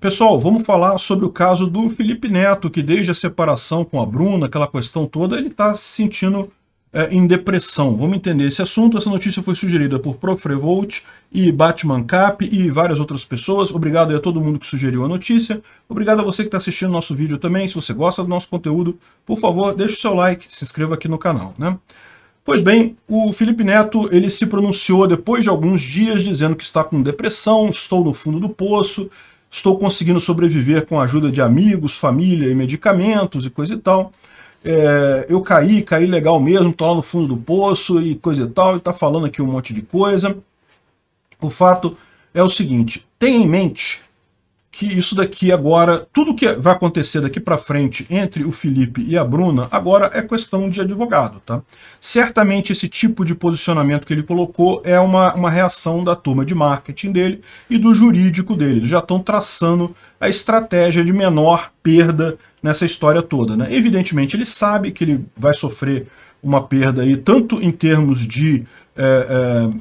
Pessoal, vamos falar sobre o caso do Felipe Neto, que desde a separação com a Bruna, aquela questão toda, ele está se sentindo é, em depressão. Vamos entender esse assunto. Essa notícia foi sugerida por Revolt e Batman Cap e várias outras pessoas. Obrigado a todo mundo que sugeriu a notícia. Obrigado a você que está assistindo nosso vídeo também. Se você gosta do nosso conteúdo, por favor, deixe o seu like, se inscreva aqui no canal. Né? Pois bem, o Felipe Neto ele se pronunciou depois de alguns dias dizendo que está com depressão, estou no fundo do poço, Estou conseguindo sobreviver com a ajuda de amigos, família e medicamentos e coisa e tal. É, eu caí, caí legal mesmo, tô lá no fundo do poço e coisa e tal, e tá falando aqui um monte de coisa. O fato é o seguinte, tenha em mente que isso daqui agora, tudo que vai acontecer daqui para frente entre o Felipe e a Bruna, agora é questão de advogado, tá? Certamente esse tipo de posicionamento que ele colocou é uma, uma reação da turma de marketing dele e do jurídico dele. Eles já estão traçando a estratégia de menor perda nessa história toda, né? Evidentemente ele sabe que ele vai sofrer uma perda aí, tanto em termos de é, é,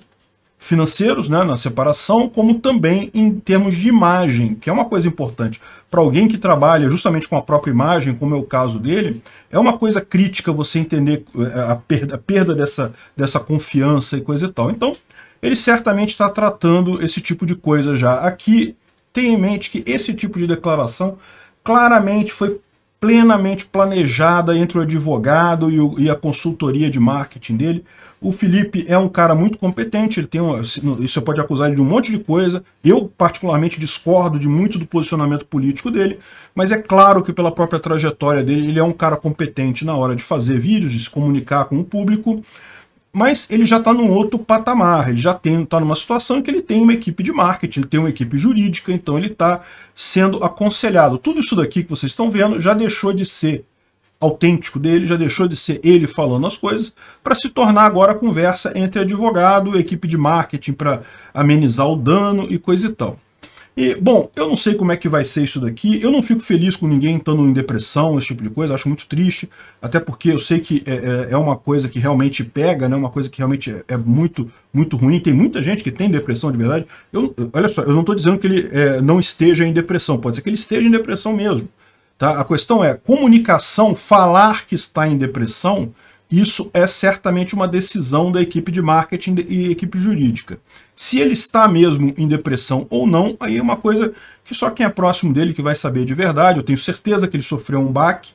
financeiros, né, na separação, como também em termos de imagem, que é uma coisa importante. Para alguém que trabalha justamente com a própria imagem, como é o caso dele, é uma coisa crítica você entender eh, a perda, a perda dessa, dessa confiança e coisa e tal. Então, ele certamente está tratando esse tipo de coisa já. Aqui, tenha em mente que esse tipo de declaração claramente foi plenamente planejada entre o advogado e, o, e, a consultoria de marketing dele. O Felipe é um cara muito competente, ele tem uma, você pode acusar ele de um monte de coisa. Eu, particularmente, discordo de muito do posicionamento político dele, mas é claro que, pela própria trajetória dele, ele é um cara competente na hora de fazer vídeos, de se comunicar com o público mas ele já está num outro patamar, ele já está numa situação em que ele tem uma equipe de marketing, ele tem uma equipe jurídica, então ele está sendo aconselhado. Tudo isso daqui que vocês estão vendo já deixou de ser autêntico dele, já deixou de ser ele falando as coisas, para se tornar agora conversa entre advogado, equipe de marketing para amenizar o dano e coisa e tal. E, bom, eu não sei como é que vai ser isso daqui, eu não fico feliz com ninguém estando em depressão, esse tipo de coisa, acho muito triste, até porque eu sei que é, é, é uma coisa que realmente pega, né, uma coisa que realmente é, é, muito, muito ruim, tem muita gente que tem depressão de verdade, eu, olha só, eu não estou dizendo que ele é, não esteja em depressão, pode ser que ele esteja em depressão mesmo, tá? A questão é, comunicação, falar que está em depressão, isso é certamente uma decisão da equipe de marketing e equipe jurídica. Se ele está mesmo em depressão ou não, aí é uma coisa que só quem é próximo dele que vai saber de verdade. Eu tenho certeza que ele sofreu um baque,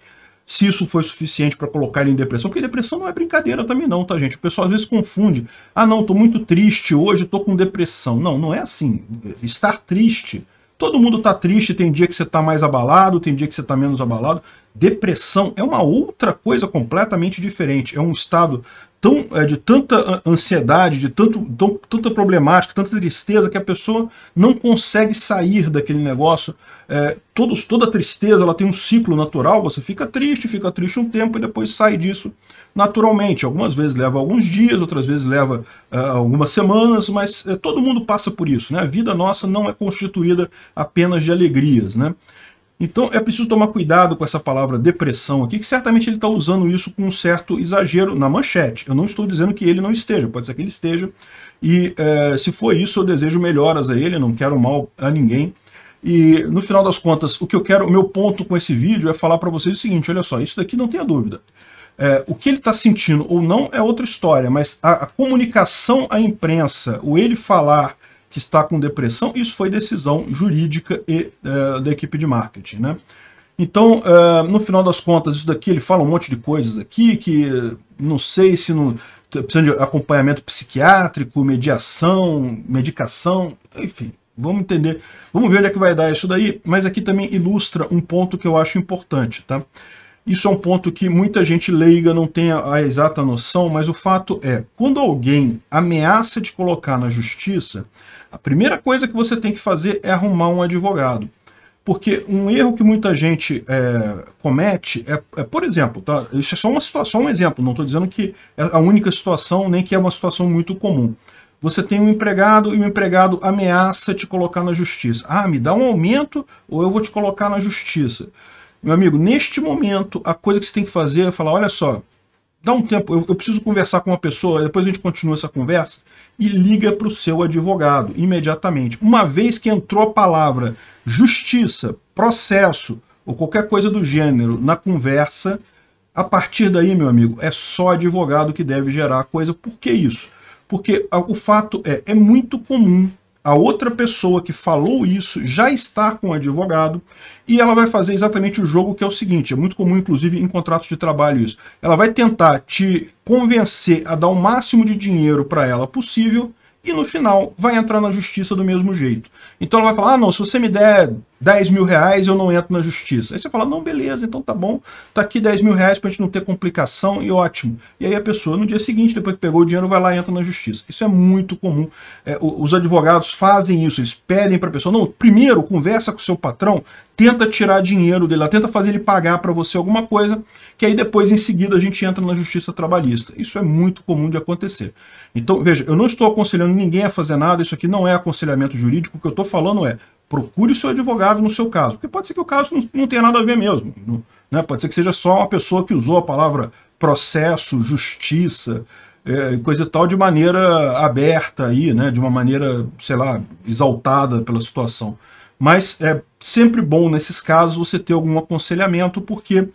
se isso foi suficiente para colocar ele em depressão, porque depressão não é brincadeira também não, tá gente? O pessoal às vezes confunde. Ah não, estou muito triste hoje, estou com depressão. Não, não é assim. Estar triste, todo mundo está triste, tem dia que você está mais abalado, tem dia que você está menos abalado. Depressão é uma outra coisa completamente diferente. É um estado tão, é, de tanta ansiedade, de tanto, tão, tanta problemática, tanta tristeza, que a pessoa não consegue sair daquele negócio. É, todos, toda tristeza ela tem um ciclo natural, você fica triste, fica triste um tempo e depois sai disso naturalmente. Algumas vezes leva alguns dias, outras vezes leva é, algumas semanas, mas é, todo mundo passa por isso. Né? A vida nossa não é constituída apenas de alegrias. Né? Então é preciso tomar cuidado com essa palavra depressão aqui, que certamente ele está usando isso com um certo exagero na manchete. Eu não estou dizendo que ele não esteja, pode ser que ele esteja. E é, se for isso, eu desejo melhoras a ele, não quero mal a ninguém. E no final das contas, o que eu quero, o meu ponto com esse vídeo é falar para vocês o seguinte, olha só, isso daqui não tenha dúvida. É, o que ele está sentindo ou não é outra história, mas a, a comunicação à imprensa, o ele falar que está com depressão. Isso foi decisão jurídica e é, da equipe de marketing, né? Então, é, no final das contas, isso daqui, ele fala um monte de coisas aqui que eh, não sei se não precisa de acompanhamento psiquiátrico, mediação, medicação, enfim, vamos entender, vamos ver onde é que vai dar isso daí, mas aqui também ilustra um ponto que eu acho importante, tá? Isso é um ponto que muita gente leiga não tem a, a exata noção, mas o fato é, quando alguém ameaça de colocar na justiça, a primeira coisa que você tem que fazer é arrumar um advogado. Porque um erro que muita gente é, comete é, é, por exemplo, tá? isso é só uma situação, um exemplo, não estou dizendo que é a única situação, nem que é uma situação muito comum. Você tem um empregado e o empregado ameaça te colocar na justiça. Ah, me dá um aumento ou eu vou te colocar na justiça. Meu amigo, neste momento, a coisa que você tem que fazer é falar, olha só, dá um tempo, eu, eu preciso conversar com uma pessoa, depois a gente continua essa conversa, e liga para o seu advogado imediatamente. Uma vez que entrou a palavra justiça, processo, ou qualquer coisa do gênero na conversa, a partir daí, meu amigo, é só advogado que deve gerar a coisa. Por que isso? Porque o fato é, é muito comum a outra pessoa que falou isso já está com o advogado e ela vai fazer exatamente o jogo que é o seguinte, é muito comum inclusive em contratos de trabalho isso. Ela vai tentar te convencer a dar o máximo de dinheiro para ela possível e no final vai entrar na justiça do mesmo jeito. Então ela vai falar, ah não, se você me der 10 mil reais eu não entro na justiça. Aí você fala, não, beleza, então tá bom, tá aqui 10 mil reais pra gente não ter complicação e ótimo. E aí a pessoa, no dia seguinte, depois que pegou o dinheiro, vai lá e entra na justiça. Isso é muito comum. É, os advogados fazem isso, eles pedem pra pessoa, não, primeiro conversa com o seu patrão, tenta tirar dinheiro dele, tenta fazer ele pagar para você alguma coisa, que aí depois, em seguida, a gente entra na justiça trabalhista. Isso é muito comum de acontecer. Então, veja, eu não estou aconselhando ninguém a fazer nada, isso aqui não é aconselhamento jurídico, o que eu estou falando é, procure o seu advogado no seu caso, porque pode ser que o caso não, não tenha nada a ver mesmo, né? pode ser que seja só uma pessoa que usou a palavra processo, justiça, é, coisa e tal de maneira aberta aí, né? de uma maneira, sei lá, exaltada pela situação. Mas é sempre bom nesses casos você ter algum aconselhamento, porque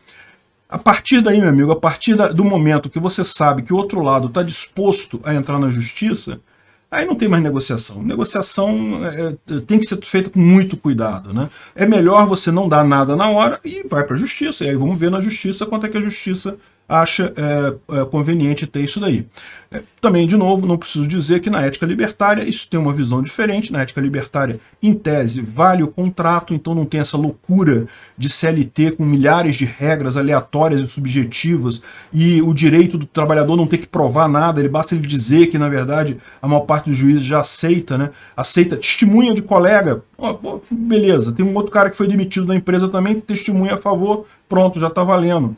a partir daí, meu amigo, a partir do momento que você sabe que o outro lado está disposto a entrar na justiça, Aí não tem mais negociação. Negociação é, é, tem que ser feita com muito cuidado. Né? É melhor você não dar nada na hora e vai para a justiça. E aí vamos ver na justiça quanto é que a justiça acha é, é, conveniente ter isso daí. É, também, de novo, não preciso dizer que na ética libertária isso tem uma visão diferente. Na ética libertária, em tese, vale o contrato, então não tem essa loucura de CLT com milhares de regras aleatórias e subjetivas e o direito do trabalhador não ter que provar nada, ele basta ele dizer que, na verdade, a maior parte dos juízes já aceita, né? Aceita testemunha de colega, oh, beleza. Tem um outro cara que foi demitido da empresa também, testemunha a favor, pronto, já está valendo.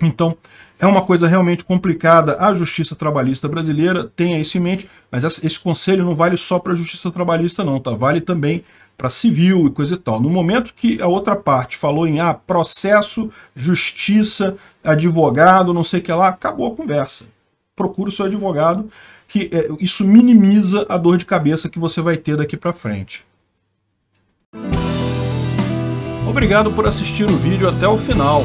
Então, é uma coisa realmente complicada. A justiça trabalhista brasileira tenha isso em mente, mas esse conselho não vale só para a justiça trabalhista, não, tá? Vale também para civil e coisa e tal. No momento que a outra parte falou em ah, processo, justiça, advogado, não sei o que lá, acabou a conversa. Procura o seu advogado, que é, isso minimiza a dor de cabeça que você vai ter daqui para frente. Obrigado por assistir o vídeo até o final.